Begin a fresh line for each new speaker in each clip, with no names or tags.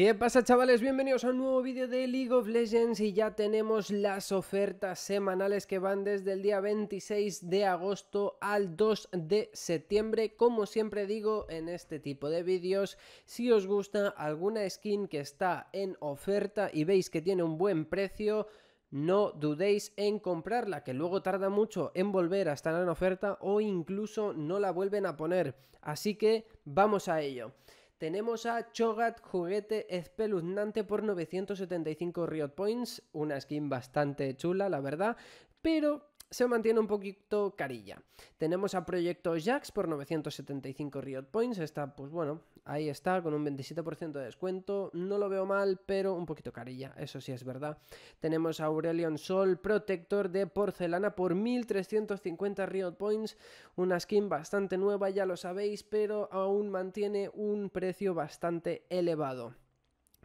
¿Qué pasa chavales? Bienvenidos a un nuevo vídeo de League of Legends y ya tenemos las ofertas semanales que van desde el día 26 de agosto al 2 de septiembre. Como siempre digo en este tipo de vídeos, si os gusta alguna skin que está en oferta y veis que tiene un buen precio, no dudéis en comprarla, que luego tarda mucho en volver a estar en oferta o incluso no la vuelven a poner. Así que vamos a ello. Tenemos a Chogat Juguete Espeluznante por 975 Riot Points, una skin bastante chula, la verdad, pero se mantiene un poquito carilla. Tenemos a Proyecto Jax por 975 Riot Points. Está, pues bueno, ahí está, con un 27% de descuento. No lo veo mal, pero un poquito carilla, eso sí es verdad. Tenemos a Aurelion Sol, protector de porcelana por 1350 Riot Points. Una skin bastante nueva, ya lo sabéis, pero aún mantiene un precio bastante elevado.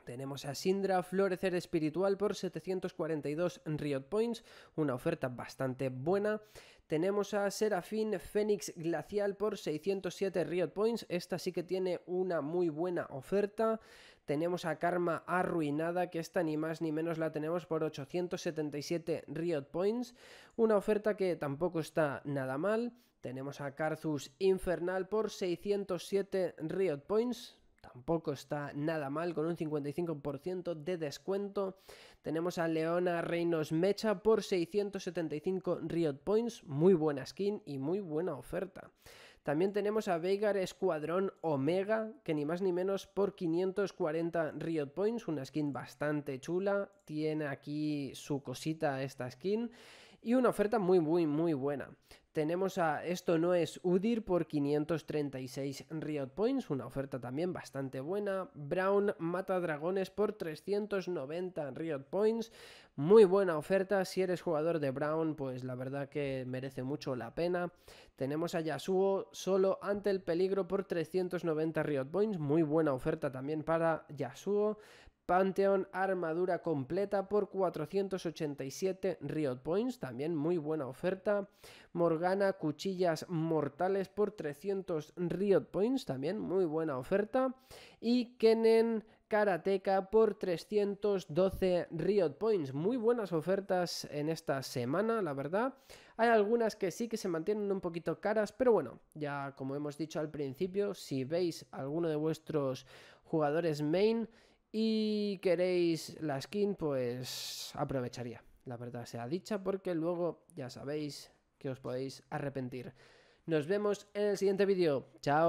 Tenemos a Sindra Florecer Espiritual por 742 Riot Points, una oferta bastante buena. Tenemos a Serafín Fénix Glacial por 607 Riot Points, esta sí que tiene una muy buena oferta. Tenemos a Karma Arruinada, que esta ni más ni menos la tenemos por 877 Riot Points, una oferta que tampoco está nada mal. Tenemos a Carthus Infernal por 607 Riot Points, tampoco está nada mal, con un 55% de descuento. Tenemos a Leona Reinos Mecha por 675 Riot Points, muy buena skin y muy buena oferta. También tenemos a Veigar Escuadrón Omega, que ni más ni menos por 540 Riot Points, una skin bastante chula, tiene aquí su cosita esta skin. Y una oferta muy, muy, muy buena. Tenemos a Esto no es UDIR por 536 Riot Points, una oferta también bastante buena. Brown mata dragones por 390 Riot Points, muy buena oferta. Si eres jugador de Brown, pues la verdad que merece mucho la pena. Tenemos a Yasuo solo ante el peligro por 390 Riot Points, muy buena oferta también para Yasuo. Pantheon armadura completa por 487 Riot Points, también muy buena oferta. Morgana cuchillas mortales por 300 Riot Points, también muy buena oferta. Y Kenen Karateka por 312 Riot Points. Muy buenas ofertas en esta semana, la verdad. Hay algunas que sí que se mantienen un poquito caras, pero bueno, ya como hemos dicho al principio, si veis alguno de vuestros jugadores main y queréis la skin, pues aprovecharía, la verdad sea dicha, porque luego ya sabéis que os podéis arrepentir. Nos vemos en el siguiente vídeo. Chao.